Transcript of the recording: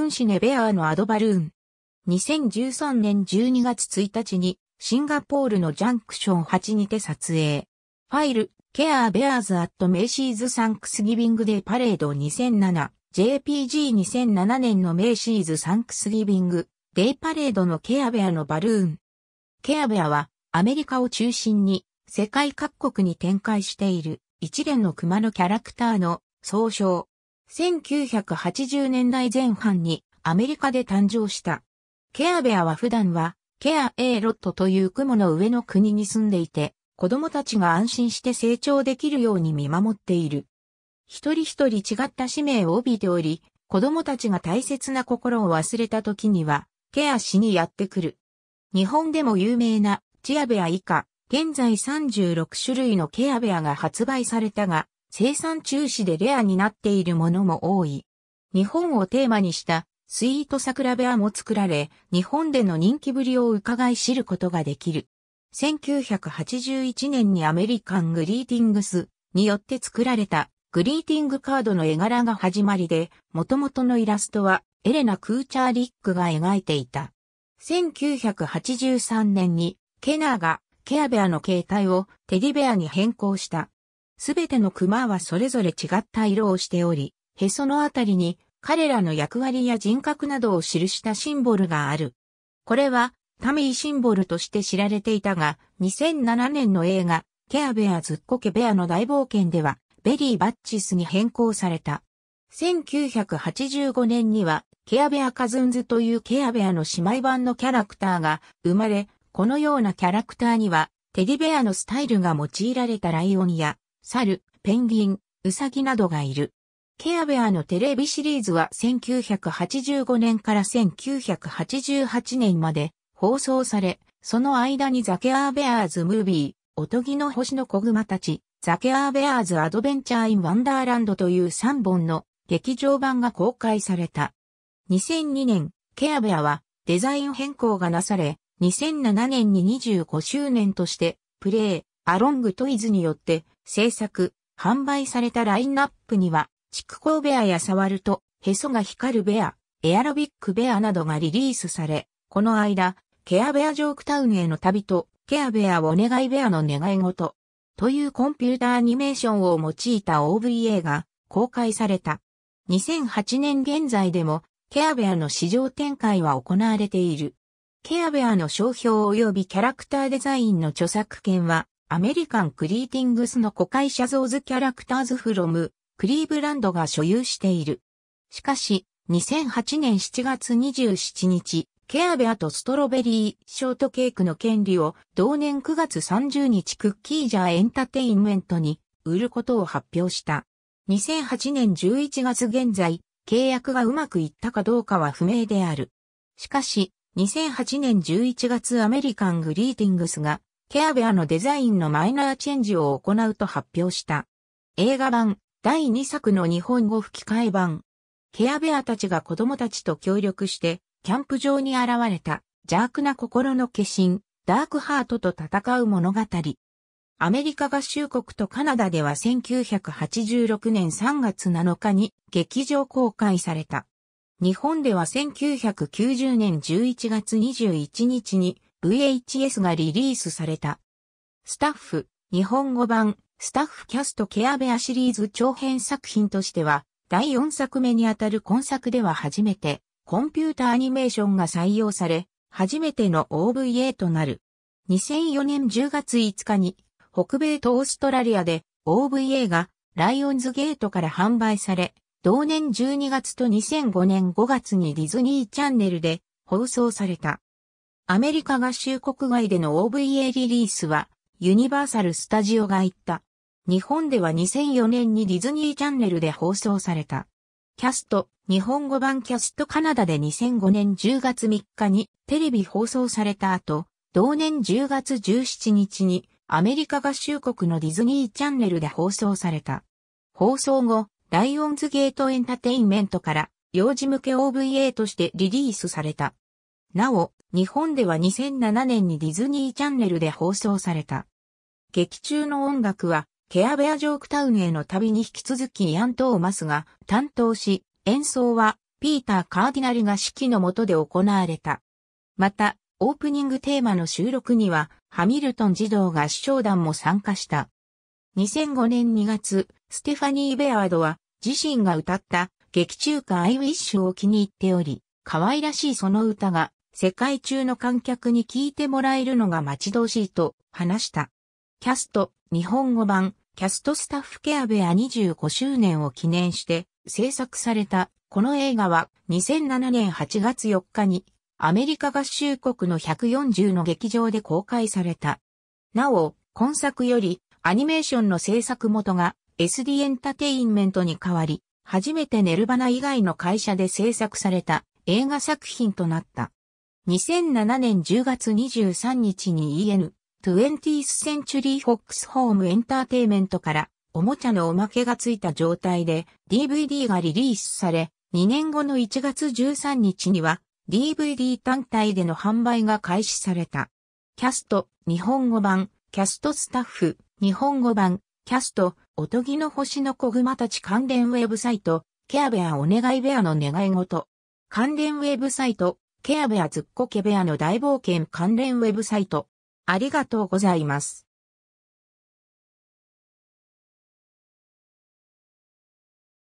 ンシネベアーのアドバルーン。2013年12月1日にシンガポールのジャンクション8にて撮影。ファイル、ケアーベアーズアットメイシーズサンクスギビングデイパレード2007、JPG2007 年のメイシーズサンクスギビングデイパレードのケアベアのバルーン。ケアベアはアメリカを中心に世界各国に展開している一連の熊のキャラクターの総称。1980年代前半にアメリカで誕生した。ケアベアは普段はケア・エーロットという雲の上の国に住んでいて、子供たちが安心して成長できるように見守っている。一人一人違った使命を帯びており、子供たちが大切な心を忘れた時には、ケアしにやってくる。日本でも有名なチアベア以下、現在36種類のケアベアが発売されたが、生産中止でレアになっているものも多い。日本をテーマにしたスイート桜ベアも作られ、日本での人気ぶりを伺い知ることができる。1981年にアメリカングリーティングスによって作られたグリーティングカードの絵柄が始まりで、元々のイラストはエレナ・クーチャーリックが描いていた。1983年にケナーがケアベアの形態をテディベアに変更した。すべての熊はそれぞれ違った色をしており、へそのあたりに彼らの役割や人格などを記したシンボルがある。これはタミーシンボルとして知られていたが、2007年の映画、ケアベアズッコケベアの大冒険では、ベリーバッチスに変更された。1985年には、ケアベアカズンズというケアベアの姉妹版のキャラクターが生まれ、このようなキャラクターには、テディベアのスタイルが用いられたライオンや、猿、ペンギン、ウサギなどがいる。ケアベアのテレビシリーズは1985年から1988年まで放送され、その間にザケアーベアーズムービー、おとぎの星の子熊たち、ザケアーベアーズアドベンチャーインワンダーランドという3本の劇場版が公開された。2002年、ケアベアはデザイン変更がなされ、2007年に25周年として、プレイ、アロングトイズによって制作、販売されたラインナップには、畜光ベアや触ると、へそが光るベア、エアロビックベアなどがリリースされ、この間、ケアベアジョークタウンへの旅と、ケアベアお願いベアの願い事、というコンピュータアニメーションを用いた OVA が公開された。2008年現在でも、ケアベアの市場展開は行われている。ケアベアの商標及びキャラクターデザインの著作権は、アメリカン・クリーティングスの子会社ゾーズ・キャラクターズ・フロム、クリーブランドが所有している。しかし、2008年7月27日、ケアベアとストロベリーショートケークの権利を同年9月30日クッキージャーエンターテインメントに売ることを発表した。2008年11月現在、契約がうまくいったかどうかは不明である。しかし、2008年11月アメリカングリーティングスがケアベアのデザインのマイナーチェンジを行うと発表した。映画版第2作の日本語吹き替え版。ケアベアたちが子供たちと協力して、キャンプ場に現れた邪悪な心の化身、ダークハートと戦う物語。アメリカ合衆国とカナダでは1986年3月7日に劇場公開された。日本では1990年11月21日に VHS がリリースされた。スタッフ、日本語版、スタッフキャストケアベアシリーズ長編作品としては、第4作目にあたる今作では初めて、コンピュータアニメーションが採用され、初めての OVA となる。2004年10月5日に、北米とオーストラリアで OVA がライオンズゲートから販売され、同年12月と2005年5月にディズニーチャンネルで放送された。アメリカ合衆国外での OVA リリースは、ユニバーサル・スタジオが言った。日本では2004年にディズニーチャンネルで放送された。キャスト、日本語版キャストカナダで2005年10月3日にテレビ放送された後、同年10月17日にアメリカ合衆国のディズニーチャンネルで放送された。放送後、ライオンズゲートエンタテインメントから幼児向け OVA としてリリースされた。なお、日本では2007年にディズニーチャンネルで放送された。劇中の音楽は、ケアベアジョークタウンへの旅に引き続きイアン・トーマスが担当し、演奏はピーター・カーディナルが指揮のもとで行われた。また、オープニングテーマの収録には、ハミルトン児童合唱団も参加した。2005年2月、ステファニー・ベアードは、自身が歌った劇中歌 I Wish を気に入っており、可愛らしいその歌が世界中の観客に聞いてもらえるのが待ち遠しいと話した。キャスト、日本語版、キャストスタッフケアベア25周年を記念して制作されたこの映画は2007年8月4日にアメリカ合衆国の140の劇場で公開された。なお、今作よりアニメーションの制作元が SD エンタテインメントに変わり、初めてネルバナ以外の会社で制作された映画作品となった。2007年10月23日に EN、20th Century Fox Home Entertainment からおもちゃのおまけがついた状態で DVD がリリースされ、2年後の1月13日には DVD 単体での販売が開始された。キャスト、日本語版、キャストスタッフ、日本語版、キャスト、おとぎの星の子熊たち関連ウェブサイト、ケアベアお願いベアの願い事。関連ウェブサイト、ケアベアズッコケベアの大冒険関連ウェブサイト。ありがとうございます。